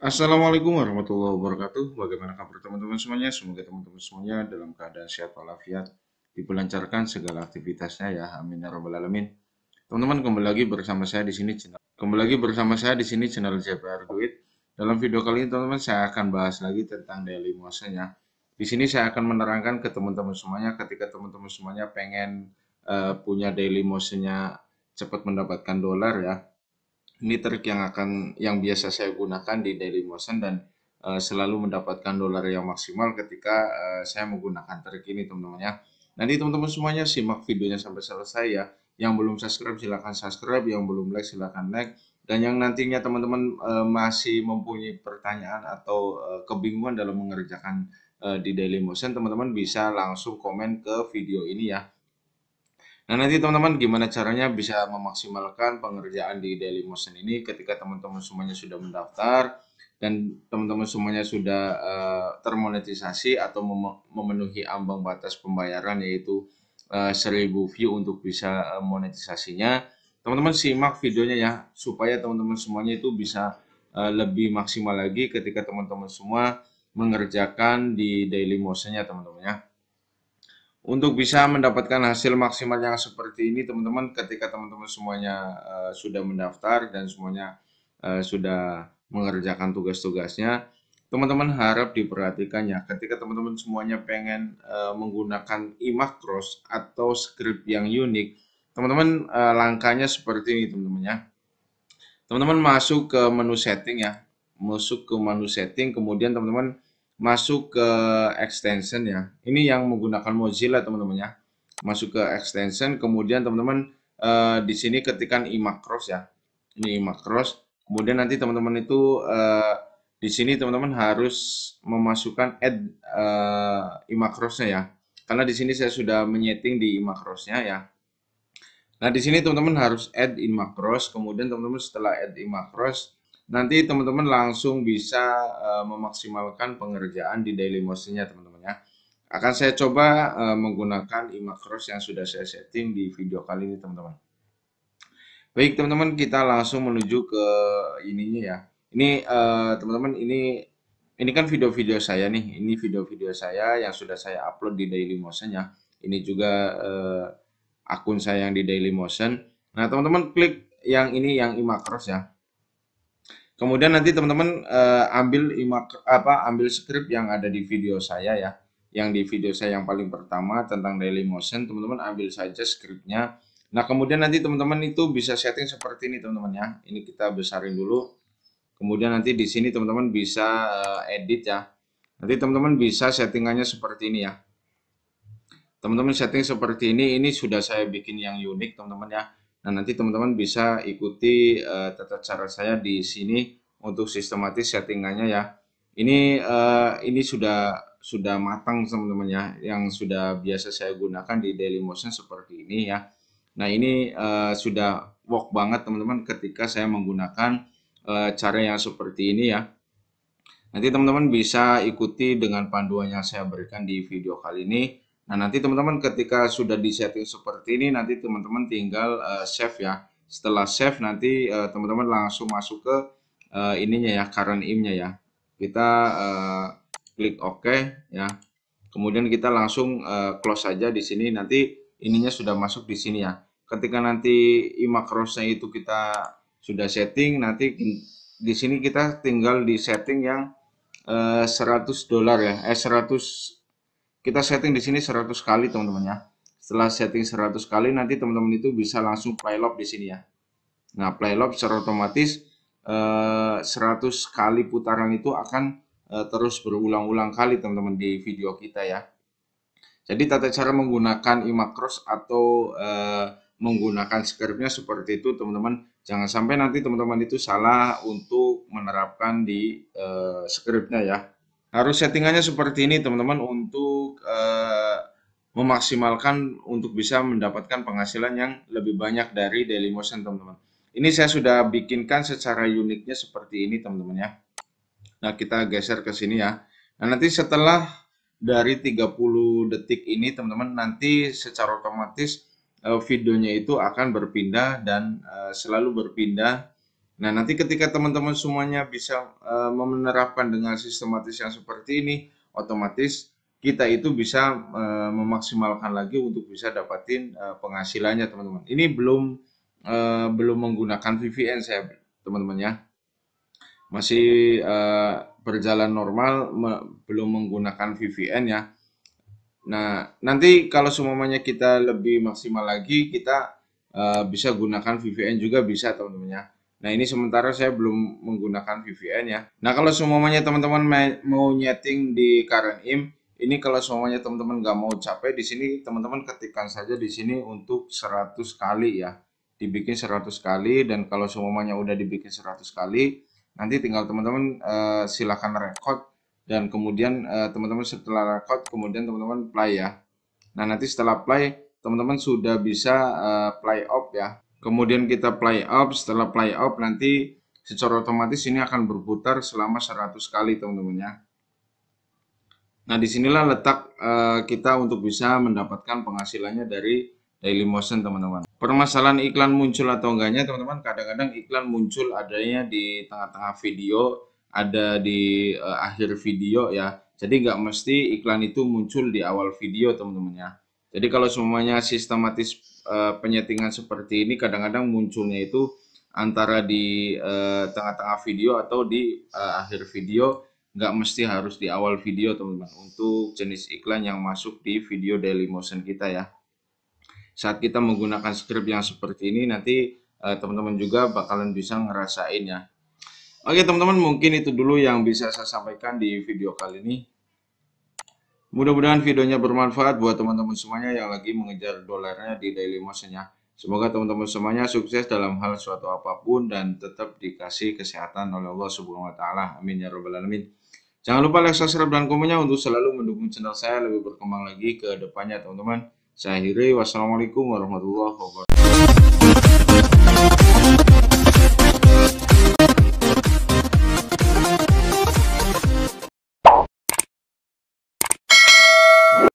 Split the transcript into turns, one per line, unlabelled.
Assalamualaikum warahmatullahi wabarakatuh. Bagaimana kabar teman-teman semuanya? Semoga teman-teman semuanya dalam keadaan sehat walafiat, diperlancarkan segala aktivitasnya ya. Amin ya robbal alamin. Teman-teman kembali lagi bersama saya di sini channel. Kembali lagi bersama saya di sini channel JPR Duit. Dalam video kali ini teman-teman saya akan bahas lagi tentang daily motionnya. Di sini saya akan menerangkan ke teman-teman semuanya ketika teman-teman semuanya pengen uh, punya daily motionnya cepat mendapatkan dolar ya ini trik yang akan yang biasa saya gunakan di daily motion dan uh, selalu mendapatkan dolar yang maksimal ketika uh, saya menggunakan trik ini teman-teman ya. Nanti teman-teman semuanya simak videonya sampai selesai ya. Yang belum subscribe silahkan subscribe, yang belum like silahkan like. Dan yang nantinya teman-teman uh, masih mempunyai pertanyaan atau uh, kebingungan dalam mengerjakan uh, di Daily Motion, teman-teman bisa langsung komen ke video ini ya. Nah nanti teman-teman gimana caranya bisa memaksimalkan pengerjaan di Daily Motion ini ketika teman-teman semuanya sudah mendaftar dan teman-teman semuanya sudah uh, termonetisasi atau mem memenuhi ambang batas pembayaran yaitu uh, view untuk bisa uh, monetisasinya. Teman-teman simak videonya ya supaya teman-teman semuanya itu bisa uh, lebih maksimal lagi ketika teman-teman semua mengerjakan di Daily Motion-nya teman-teman ya untuk bisa mendapatkan hasil maksimal yang seperti ini teman-teman ketika teman-teman semuanya uh, sudah mendaftar dan semuanya uh, sudah mengerjakan tugas-tugasnya teman-teman harap diperhatikan ya ketika teman-teman semuanya pengen uh, menggunakan iMacros atau script yang unik teman-teman uh, langkahnya seperti ini teman-teman ya teman-teman masuk ke menu setting ya masuk ke menu setting kemudian teman-teman masuk ke extension ya. Ini yang menggunakan Mozilla teman-teman ya. Masuk ke extension, kemudian teman-teman uh, di sini ketikan iMacros ya. Ini iMacros. Kemudian nanti teman-teman itu uh, di sini teman-teman harus memasukkan add uh, eh, iMacrosnya ya. Karena di sini saya sudah menyeting di iMacrosnya ya. Nah, di sini teman-teman harus add iMacros, kemudian teman-teman setelah add iMacros nanti teman-teman langsung bisa uh, memaksimalkan pengerjaan di daily motionnya teman-teman ya akan saya coba uh, menggunakan imacros yang sudah saya setting di video kali ini teman-teman baik teman-teman kita langsung menuju ke ininya ya ini eh, teman-teman uh, ini ini kan video-video saya nih ini video-video saya yang sudah saya upload di daily motion ya ini juga uh, akun saya yang di daily motion nah teman-teman klik yang ini yang imacros ya Kemudian nanti teman-teman eh, ambil apa ambil skrip yang ada di video saya ya. Yang di video saya yang paling pertama tentang daily motion, teman-teman ambil saja skripnya. Nah, kemudian nanti teman-teman itu bisa setting seperti ini teman-teman ya. Ini kita besarin dulu. Kemudian nanti di sini teman-teman bisa eh, edit ya. Nanti teman-teman bisa settingannya seperti ini ya. Teman-teman setting seperti ini, ini sudah saya bikin yang unik teman-teman ya Nah, nanti teman-teman bisa ikuti uh, tata cara saya di sini untuk sistematis settingannya ya. Ini uh, ini sudah sudah matang teman-teman ya, yang sudah biasa saya gunakan di daily motion seperti ini ya. Nah, ini uh, sudah work banget teman-teman ketika saya menggunakan uh, cara yang seperti ini ya. Nanti teman-teman bisa ikuti dengan panduan yang saya berikan di video kali ini Nah, nanti teman-teman ketika sudah di setting seperti ini, nanti teman-teman tinggal uh, save ya. Setelah save, nanti eh, teman-teman uh, langsung masuk ke uh, ininya ya, current im-nya ya. Kita uh, klik OK ya. Kemudian kita langsung uh, close saja di sini. Nanti ininya sudah masuk di sini ya. Ketika nanti nya itu kita sudah setting, nanti di sini kita tinggal di setting yang uh, 100 dolar ya, eh 100 kita setting di sini 100 kali teman-teman ya. Setelah setting 100 kali nanti teman-teman itu bisa langsung play lock di sini ya. Nah, play lock secara otomatis eh, 100 kali putaran itu akan eh, terus berulang-ulang kali teman-teman di video kita ya. Jadi tata cara menggunakan Imacross atau eh, menggunakan scriptnya seperti itu teman-teman. Jangan sampai nanti teman-teman itu salah untuk menerapkan di eh, scriptnya ya. Harus settingannya seperti ini teman-teman untuk uh, memaksimalkan untuk bisa mendapatkan penghasilan yang lebih banyak dari daily motion teman-teman. Ini saya sudah bikinkan secara uniknya seperti ini teman-teman ya. Nah kita geser ke sini ya. Nah nanti setelah dari 30 detik ini teman-teman nanti secara otomatis uh, videonya itu akan berpindah dan uh, selalu berpindah Nah, nanti ketika teman-teman semuanya bisa uh, menerapkan dengan sistematis yang seperti ini, otomatis kita itu bisa uh, memaksimalkan lagi untuk bisa dapatin uh, penghasilannya, teman-teman. Ini belum uh, belum menggunakan VPN saya, teman-teman ya. Masih berjalan normal me, belum menggunakan VPN ya. Nah, nanti kalau semuanya kita lebih maksimal lagi, kita bisa gunakan VPN juga bisa, teman-teman ya. Nah ini sementara saya belum menggunakan VPN ya. Nah kalau semuanya teman-teman mau nyeting di current Im, ini kalau semuanya teman-teman nggak mau capek di sini teman-teman ketikkan saja di sini untuk 100 kali ya. Dibikin 100 kali dan kalau semuanya udah dibikin 100 kali, nanti tinggal teman-teman uh, silakan record dan kemudian eh, teman-teman uh, setelah record kemudian teman-teman play ya. Nah nanti setelah play teman-teman sudah bisa uh, play off ya kemudian kita play up, setelah play up nanti secara otomatis ini akan berputar selama 100 kali teman-teman ya. Nah disinilah letak uh, kita untuk bisa mendapatkan penghasilannya dari daily motion teman-teman. Permasalahan iklan muncul atau enggaknya teman-teman kadang-kadang iklan muncul adanya di tengah-tengah video, ada di uh, akhir video ya. Jadi nggak mesti iklan itu muncul di awal video teman-teman ya. Jadi kalau semuanya sistematis uh, penyetingan seperti ini kadang-kadang munculnya itu antara di eh, tengah-tengah uh, video atau di uh, akhir video nggak mesti harus di awal video teman-teman untuk jenis iklan yang masuk di video daily motion kita ya saat kita menggunakan script yang seperti ini nanti uh, teman -teman juga bakalan bisa ngerasain ya oke teman-teman mungkin itu dulu yang bisa saya sampaikan di video kali ini Mudah-mudahan videonya bermanfaat buat teman-teman semuanya yang lagi mengejar dolarnya di daily motionnya Semoga teman-teman semuanya sukses dalam hal suatu apapun dan tetap dikasih kesehatan oleh Allah Subhanahu wa taala. Amin ya rabbal alamin. Jangan lupa like, subscribe dan komennya untuk selalu mendukung channel saya lebih berkembang lagi ke depannya teman-teman. Saya akhiri wassalamualaikum warahmatullahi wabarakatuh.